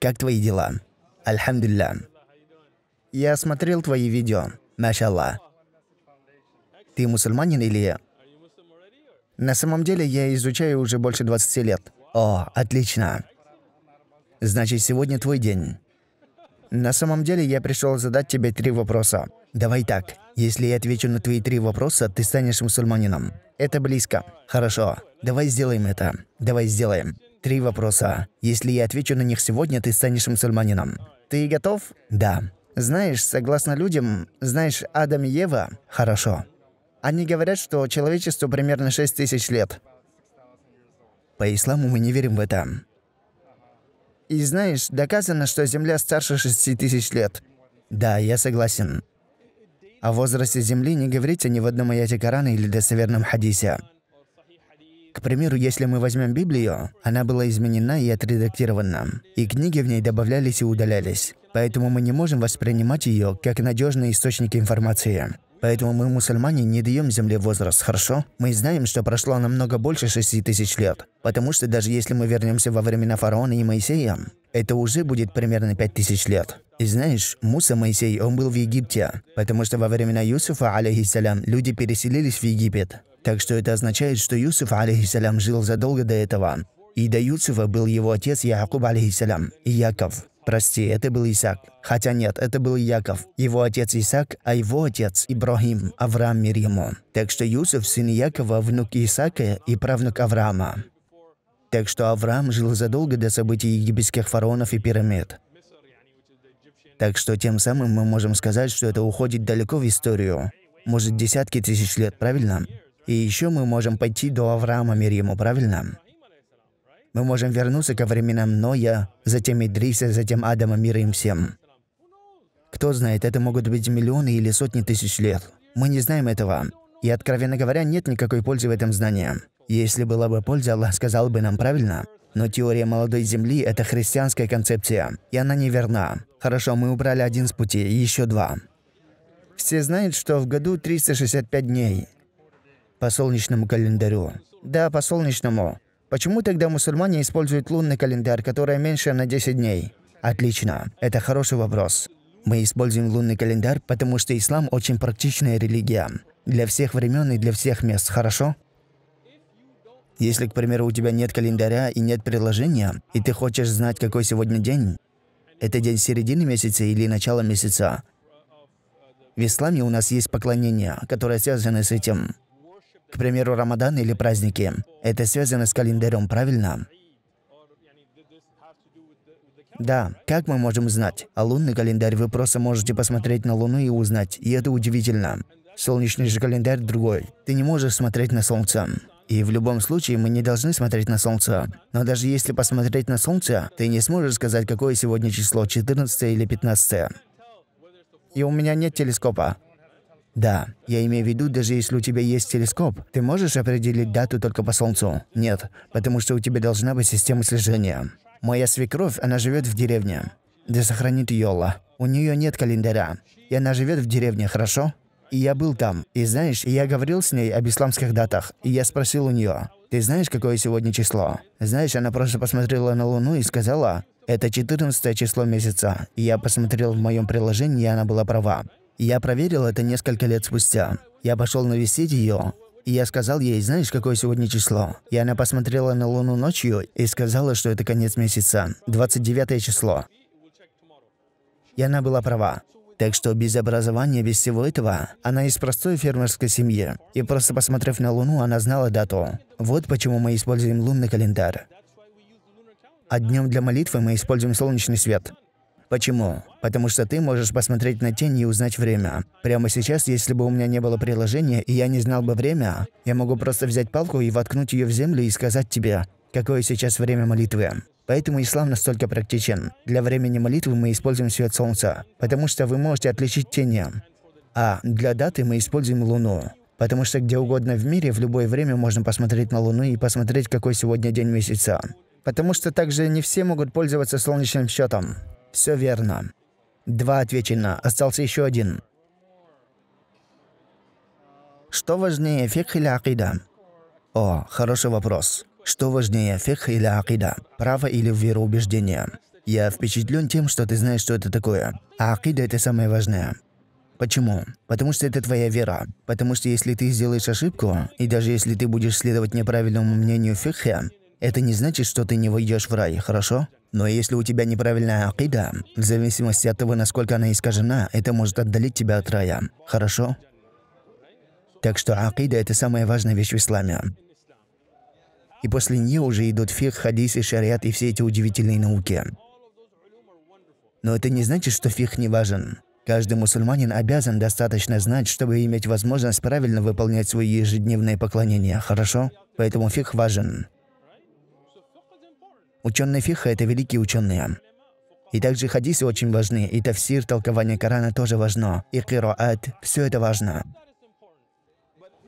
Как твои дела? Альхамдулилля. Я смотрел твои видео. Машаллах. Ты мусульманин или... На самом деле я изучаю уже больше 20 лет. О, отлично. Значит, сегодня твой день. На самом деле я пришел задать тебе три вопроса. Давай так. Если я отвечу на твои три вопроса, ты станешь мусульманином. Это близко. Хорошо. Давай сделаем это. Давай сделаем. Три вопроса. Если я отвечу на них сегодня, ты станешь мусульманином. Ты готов? Да. Знаешь, согласно людям, знаешь, Адам и Ева? Хорошо. Они говорят, что человечеству примерно 6 тысяч лет. По исламу мы не верим в это. И знаешь, доказано, что Земля старше 6 тысяч лет. Да, я согласен. О возрасте Земли не говорите ни в одном аяте Корана или достоверном хадисе. К примеру, если мы возьмем Библию, она была изменена и отредактирована, и книги в ней добавлялись и удалялись. Поэтому мы не можем воспринимать ее как надежный источник информации. Поэтому мы, мусульмане, не даем земле возраст, хорошо? Мы знаем, что прошло намного больше 6 тысяч лет. Потому что даже если мы вернемся во времена фараона и Моисея, это уже будет примерно 5 тысяч лет. И знаешь, Муса Моисей, он был в Египте, потому что во времена Юсуфа, алейхиссалям, люди переселились в Египет. Так что это означает, что Юсуф, алейхиссалям, жил задолго до этого. И до Юсуфа был его отец Якуб, алейхиссалям, и Яков. Прости, это был Исаак. Хотя нет, это был Яков. Его отец Исаак, а его отец Ибрахим, Авраам мир ему. Так что Юсуф – сын Якова, внук Исаака и правнук Авраама. Так что Авраам жил задолго до событий египетских фараонов и пирамид. Так что тем самым мы можем сказать, что это уходит далеко в историю. Может, десятки тысяч лет, правильно? И еще мы можем пойти до Авраама, мир ему, правильно? Мы можем вернуться ко временам Ноя, затем Идриса, затем Адама, мир им всем. Кто знает, это могут быть миллионы или сотни тысяч лет. Мы не знаем этого. И, откровенно говоря, нет никакой пользы в этом знании. Если была бы польза, Аллах сказал бы нам правильно. Но теория молодой земли – это христианская концепция, и она неверна. Хорошо, мы убрали один с пути, еще два. Все знают, что в году 365 дней. По солнечному календарю. Да, по солнечному. Почему тогда мусульмане используют лунный календарь, который меньше на 10 дней? Отлично. Это хороший вопрос. Мы используем лунный календарь, потому что ислам очень практичная религия. Для всех времен и для всех мест, хорошо? Если, к примеру, у тебя нет календаря и нет приложения, и ты хочешь знать, какой сегодня день, это день середины месяца или начала месяца. В исламе у нас есть поклонения, которые связаны с этим к примеру, Рамадан или праздники. Это связано с календарем, правильно? Да, как мы можем знать? А лунный календарь вы просто можете посмотреть на Луну и узнать, и это удивительно. Солнечный же календарь другой. Ты не можешь смотреть на Солнце. И в любом случае мы не должны смотреть на Солнце. Но даже если посмотреть на Солнце, ты не сможешь сказать, какое сегодня число, 14 или 15. И у меня нет телескопа. Да, я имею в виду, даже если у тебя есть телескоп, ты можешь определить дату только по Солнцу? Нет, потому что у тебя должна быть система слежения. Моя свекровь, она живет в деревне. Да сохранит ее У нее нет календаря. И она живет в деревне, хорошо? И я был там. И знаешь, я говорил с ней об исламских датах. И я спросил у нее, ты знаешь, какое сегодня число? Знаешь, она просто посмотрела на Луну и сказала, это 14 число месяца. И я посмотрел в моем приложении, и она была права. Я проверил это несколько лет спустя. Я пошел навестить ее, и я сказал ей, знаешь, какое сегодня число? И она посмотрела на Луну ночью и сказала, что это конец месяца, 29 число. И она была права. Так что без образования, без всего этого, она из простой фермерской семьи. И просто посмотрев на Луну, она знала дату. Вот почему мы используем лунный календарь. А днем для молитвы мы используем солнечный свет. Почему? Потому что ты можешь посмотреть на тень и узнать время. Прямо сейчас, если бы у меня не было приложения и я не знал бы время, я могу просто взять палку и воткнуть ее в землю и сказать тебе, какое сейчас время молитвы. Поэтому ислам настолько практичен. Для времени молитвы мы используем свет солнца, потому что вы можете отличить тени. А для даты мы используем луну. Потому что где угодно в мире в любое время можно посмотреть на Луну и посмотреть, какой сегодня день месяца. Потому что также не все могут пользоваться солнечным счетом. «Все верно». «Два отвечено. Остался еще один». Что важнее, фикх или акида? О, хороший вопрос. Что важнее, фикх или акида? Право или вероубеждение? Я впечатлен тем, что ты знаешь, что это такое. А акида – это самое важное. Почему? Потому что это твоя вера. Потому что если ты сделаешь ошибку, и даже если ты будешь следовать неправильному мнению фикха, это не значит, что ты не войдешь в рай, хорошо? Но если у тебя неправильная акида, в зависимости от того, насколько она искажена, это может отдалить тебя от рая, хорошо? Так что акида – это самая важная вещь в исламе. И после нее уже идут фих, хадисы, шариат и все эти удивительные науки. Но это не значит, что фих не важен. Каждый мусульманин обязан достаточно знать, чтобы иметь возможность правильно выполнять свои ежедневные поклонения, хорошо? Поэтому фих важен. Ученые фиха – это великие ученые. И также хадисы очень важны, и тафсир, толкование Корана тоже важно, и кироат, все это важно.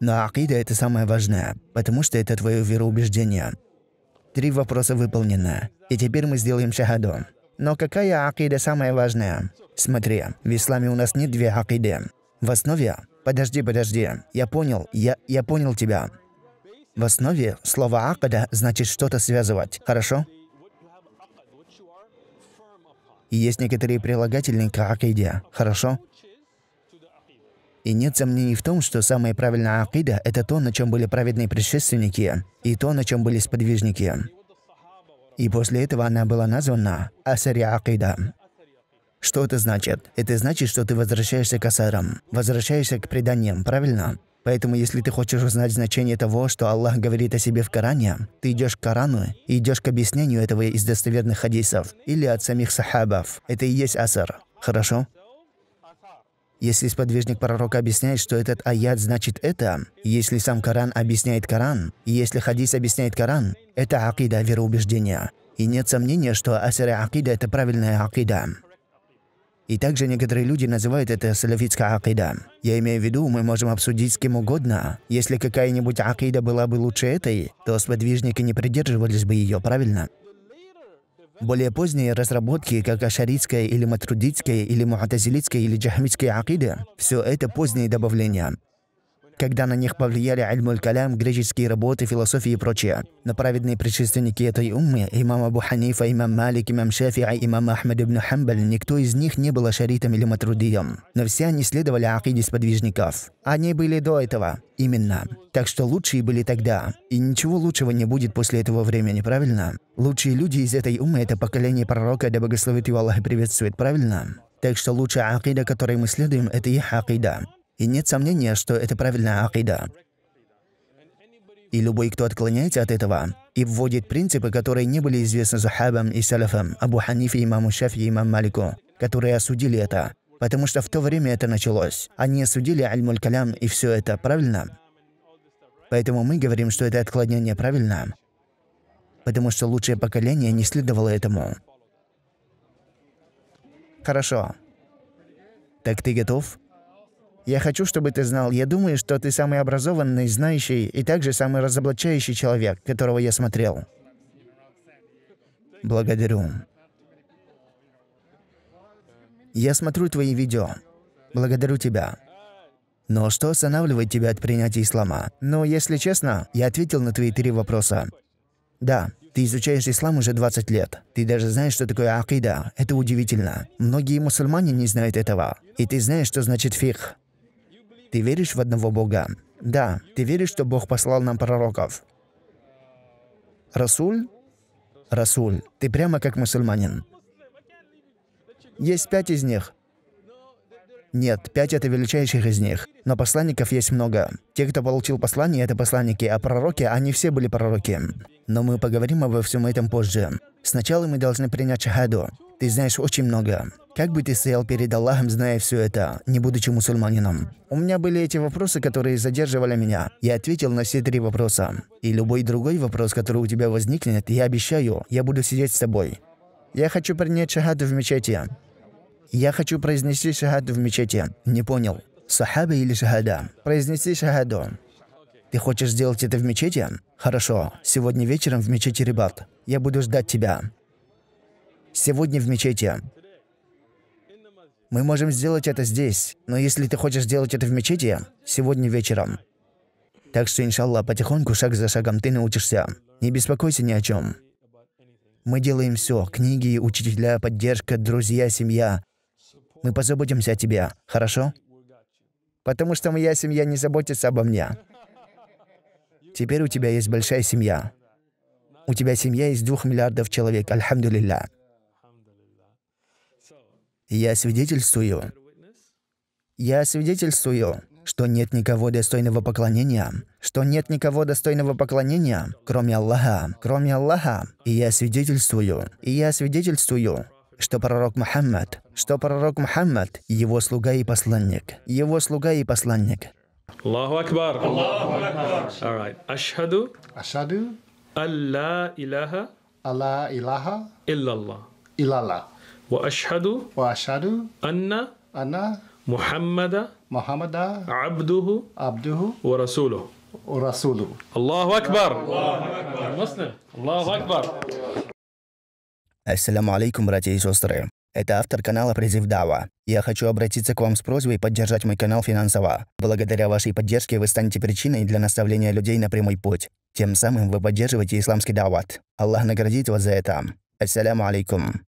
Но акида – это самое важное, потому что это твое вероубеждение. Три вопроса выполнены, и теперь мы сделаем шахаду. Но какая акида самая важная? Смотри, в исламе у нас нет две акиды. В основе... Подожди, подожди, я понял, я, я понял тебя. В основе слово «акада» значит что-то связывать, хорошо? И есть некоторые прилагательные к акиде, хорошо? И нет сомнений в том, что самая правильная акида – это то, на чем были праведные предшественники, и то, на чем были сподвижники. И после этого она была названа асария Акида. Что это значит? Это значит, что ты возвращаешься к асарам, возвращаешься к преданиям, правильно? Поэтому, если ты хочешь узнать значение того, что Аллах говорит о себе в Коране, ты идешь к Корану и идешь к объяснению этого из достоверных хадисов или от самих сахабов. Это и есть асар. Хорошо? Если сподвижник пророка объясняет, что этот аят значит это, если сам Коран объясняет Коран, если хадис объясняет Коран, это акида вероубеждения. И нет сомнения, что асар и акида – это правильная акида. И также некоторые люди называют это салафитская акида. Я имею в виду, мы можем обсудить с кем угодно. Если какая-нибудь акида была бы лучше этой, то сподвижники не придерживались бы ее, правильно? Более поздние разработки, как ашаритская или матрудитская или муатазилитская или джахмитская акида, все это поздние добавления когда на них повлияли альмуль калям, греческие работы, философии и прочее. Но праведные предшественники этой уммы, имам Абу Ханифа, имам Малик, имам Шафиа, имам Ахмад ибн Хамбаль, никто из них не был ашаритом или матрудием. Но все они следовали акиде сподвижников. Они были до этого. Именно. Так что лучшие были тогда. И ничего лучшего не будет после этого времени, правильно? Лучшие люди из этой умы – это поколение пророка, да благословит его Аллах и приветствует, правильно? Так что лучшая акида, которой мы следуем, это их акида. И нет сомнения, что это правильная акида. И любой, кто отклоняется от этого и вводит принципы, которые не были известны Захабам и Салафам, Абу Ханифе, имаму Шафи, имам Малику, которые осудили это, потому что в то время это началось. Они осудили аль калям и все это, правильно? Поэтому мы говорим, что это отклонение правильно, потому что лучшее поколение не следовало этому. Хорошо. Так ты готов? Я хочу, чтобы ты знал, я думаю, что ты самый образованный, знающий и также самый разоблачающий человек, которого я смотрел. Благодарю. Я смотрю твои видео. Благодарю тебя. Но что останавливает тебя от принятия ислама? Ну, если честно, я ответил на твои три вопроса. Да, ты изучаешь ислам уже 20 лет. Ты даже знаешь, что такое акида. Это удивительно. Многие мусульмане не знают этого. И ты знаешь, что значит фих. Ты веришь в одного Бога? Да. Ты веришь, что Бог послал нам пророков? Расуль? Расуль, ты прямо как мусульманин. Есть пять из них. Нет, пять — это величайших из них. Но посланников есть много. Те, кто получил послание, это посланники, а пророки, они все были пророки. Но мы поговорим обо всем этом позже. Сначала мы должны принять шахаду. Ты знаешь очень много. Как бы ты стоял перед Аллахом, зная все это, не будучи мусульманином? У меня были эти вопросы, которые задерживали меня. Я ответил на все три вопроса. И любой другой вопрос, который у тебя возникнет, я обещаю, я буду сидеть с тобой. Я хочу принять шахаду в мечети. Я хочу произнести шахаду в мечети. Не понял. Сахаба или шахада? Произнести шахаду. Ты хочешь сделать это в мечети? Хорошо. Сегодня вечером в мечети Рибат. Я буду ждать тебя сегодня в мечети. Мы можем сделать это здесь, но если ты хочешь сделать это в мечети, сегодня вечером. Так что, иншаллах, потихоньку, шаг за шагом ты научишься. Не беспокойся ни о чем. Мы делаем все. Книги, учителя, поддержка, друзья, семья. Мы позаботимся о тебе, хорошо? Потому что моя семья не заботится обо мне. Теперь у тебя есть большая семья. У тебя семья из двух миллиардов человек, альхамдулилля. Я свидетельствую, я свидетельствую, что нет никого достойного поклонения, что нет никого достойного поклонения, кроме Аллаха, кроме Аллаха. И я свидетельствую, и я свидетельствую, что пророк Мухаммад, что пророк Мухаммад, его слуга и посланник, его слуга и посланник. Аллаху Акбар. Аллаху Акбар. Alright. Ашхаду. Ашхаду. Алла Илаха. Алла Илаха. Иллаллах. Иллаллах. وأشهد وأشهد أن أن محمد محمد عبده عبده ورسوله ورسوله الله أكبر الله أكبر مسلم الله أكبر Ассаламу алейкум, братья и сестры. Это автор канала «Призыв Дава». Я хочу обратиться к вам с просьбой поддержать мой канал финансово. Благодаря вашей поддержке вы станете причиной для наставления людей на прямой путь. Тем самым вы поддерживаете исламский дават. Аллах наградит вас за это. Ассаляму алейкум.